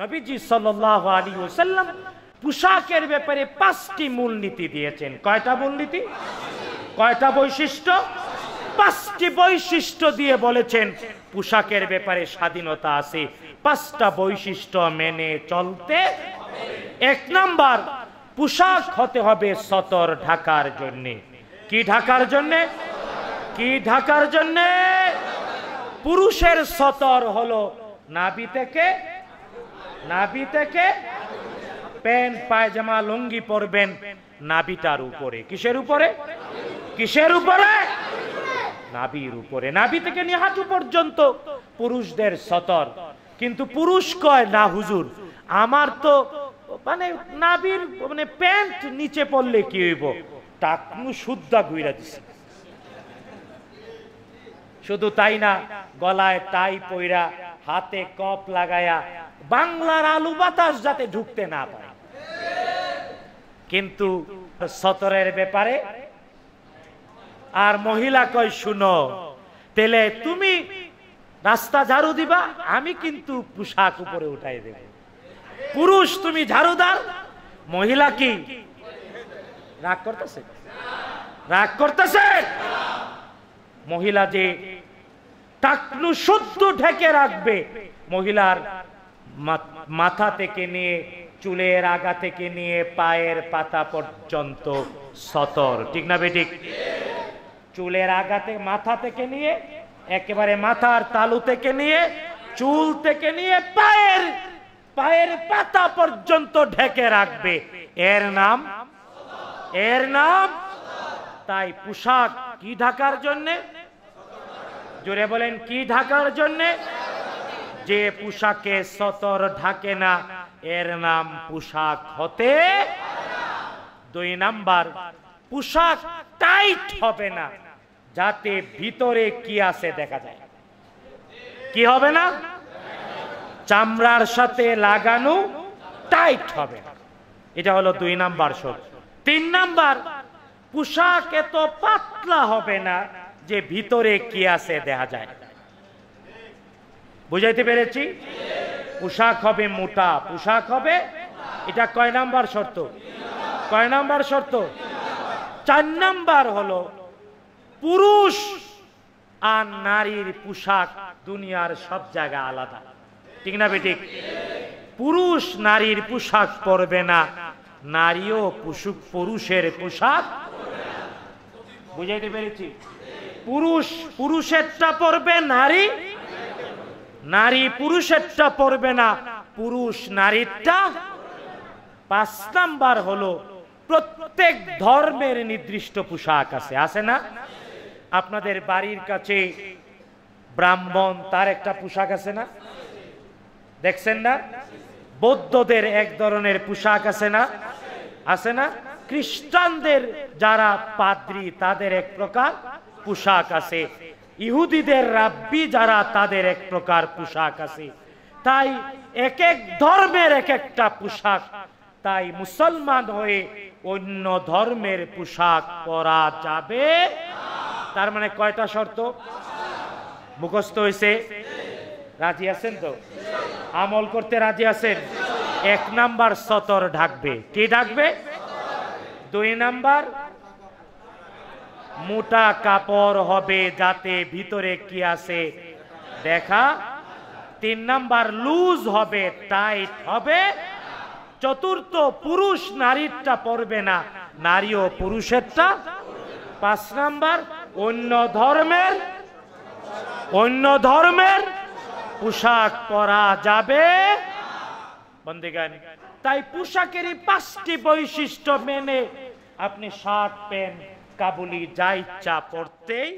নবীজি সাল্লাহ আলী ওসাল্লাম পোশাকের ব্যাপারে পাঁচটি মূলনীতি দিয়েছেন কয়টা মূলনীতি কয়টা বৈশিষ্ট্য পাঁচটি বৈশিষ্ট্য দিয়ে বলেছেন পোশাকের ব্যাপারে স্বাধীনতা আছে পাঁচটা বৈশিষ্ট্য মেনে চলতে এক নাম্বার পোশাক হতে হবে সতর ঢাকার জন্যে কি ঢাকার জন্যে কি ঢাকার জন্যে পুরুষের সতর হলো নাবি থেকে নাবি থেকে প্যান্ট পায়জামা লুঙ্গি পরবেন নাবিটার উপরে কিসের উপরে কিসের উপরে নাবির উপরে নাবি থেকে নিহাটু পর্যন্ত পুরুষদের সতর কিন্তু পুরুষ কয় না হুজুর আমার তো মানে নাবির মানে প্যান্ট নিচে পড়লে কি হইব টাকনু শুদ্ধা ঘুরা দিছে শুধু তাই না গলায় টাই পয়রা হাতে কপ লাগায়া বাংলার আলু বাতাস যাতে ঢুকতে না পারে কিন্তু সতরের ব্যাপারে আর মহিলা কয় শুনো তেলে তুমি রাস্তা ঝাড়ু দিবা আমি কিন্তু পোশাক উপরে উঠাই দেব পুরুষ তুমি ঝাড়ুদার মহিলা কি রাগ করতেছে রাগ করতেছে মহিলা যে টাকলু শুদ্ধ ঢেকে রাখবে মহিলার মাথা থেকে নিয়ে চুলের আগা থেকে নিয়ে পায়ের পাতা পর্যন্ত সতর ঠিক না বেটিক চুলের আগাতে মাথা থেকে নিয়ে একেবারে মাথার তালু থেকে নিয়ে চুল থেকে নিয়ে পায়ের পায়ের পাতা পর্যন্ত ঢেকে রাখবে এর নাম এর নাম তাই পোশাক কি ঢাকার জন্যে জোরে বলেন কি ঢাকার জন্য যে পোশাকে সতর ঢাকে না এর নাম পোশাক হতে দুই নাম্বার পোশাক টাইট হবে না যাতে ভিতরে কি আছে দেখা যায় কি হবে না চামড়ার সাথে লাগানো টাইট হবে এটা হলো দুই নাম্বার শোক তিন নাম্বার পোশাক এত পাতলা হবে না যে ভিতরে কি আছে দেখা যায় বুঝাইতে পেরেছি পোশাক হবে মোটা পোশাক হবে এটা কয় নাম্বার শর্ত কয় নাম্বার শর্ত চার নাম্বার হলো পুরুষ আর নারীর পোশাক দুনিয়ার সব জায়গা আলাদা ঠিক না বেঠিক পুরুষ নারীর পোশাক পরবে না নারীও পুরুষের পোশাক বুঝাইতে পেরেছি পুরুষ পুরুষেরটা পড়বে নারী নারী পুরুষেরটা পড়বে না পুরুষ নারীরটা পাঁচ নাম্বার হলো প্রত্যেক ধর্মের নির্দিষ্ট পোশাক আছে আছে না আপনাদের বাড়ির কাছে ব্রাহ্মণ তার একটা পোশাক আছে না দেখছেন না বৌদ্ধদের এক ধরনের পোশাক আছে না আছে না খ্রিস্টানদের যারা পাদ্রী তাদের এক প্রকার পোশাক আছে ইহুদিদের রাব্বি যারা তাদের এক প্রকার পোশাক আছে তাই এক এক ধর্মের এক একটা পোশাক তাই মুসলমান হয়ে অন্য ধর্মের পোশাক পরা যাবে তার মানে কয়টা শর্ত মুখস্থ হয়েছে রাজি আছেন তো আমল করতে রাজি আছেন এক নাম্বার সতর ঢাকবে কি ঢাকবে দুই নাম্বার মোটা কাপড় হবে যাতে ভিতরে কি আছে দেখা তিন নাম্বার লুজ হবে টাইট হবে চতুর্থ পুরুষ নারীরটা পরবে না নারী ও পুরুষেরটা পাঁচ নাম্বার অন্য ধর্মের অন্য ধর্মের পোশাক পরা যাবে বন্দিগান তাই পোশাকেরই পাঁচটি বৈশিষ্ট্য মেনে আপনি শার্ট প্যান্ট কাবুলি যা ইচ্ছা পড়তেই